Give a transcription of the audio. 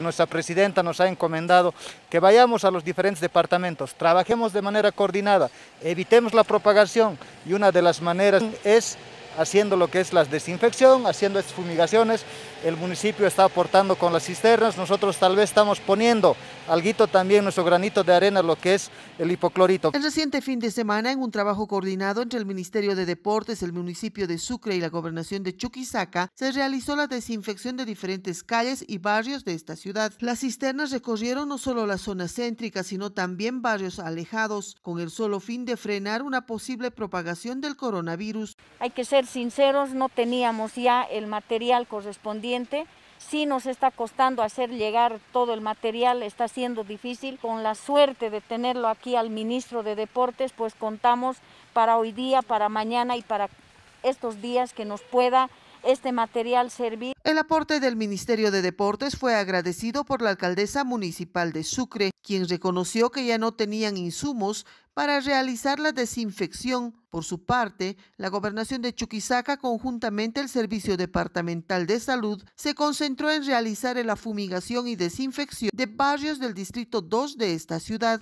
Nuestra presidenta nos ha encomendado que vayamos a los diferentes departamentos, trabajemos de manera coordinada, evitemos la propagación y una de las maneras es haciendo lo que es la desinfección, haciendo estas fumigaciones. El municipio está aportando con las cisternas, nosotros tal vez estamos poniendo alguito también, nuestro granito de arena, lo que es el hipoclorito. El reciente fin de semana, en un trabajo coordinado entre el Ministerio de Deportes, el municipio de Sucre y la gobernación de Chuquisaca, se realizó la desinfección de diferentes calles y barrios de esta ciudad. Las cisternas recorrieron no solo la zona céntrica, sino también barrios alejados, con el solo fin de frenar una posible propagación del coronavirus. Hay que ser sinceros, no teníamos ya el material correspondiente sí nos está costando hacer llegar todo el material, está siendo difícil. Con la suerte de tenerlo aquí al ministro de Deportes, pues contamos para hoy día, para mañana y para estos días que nos pueda este material servir. El aporte del Ministerio de Deportes fue agradecido por la alcaldesa municipal de Sucre, quien reconoció que ya no tenían insumos para realizar la desinfección. Por su parte, la gobernación de Chuquisaca, conjuntamente el Servicio Departamental de Salud, se concentró en realizar la fumigación y desinfección de barrios del Distrito 2 de esta ciudad.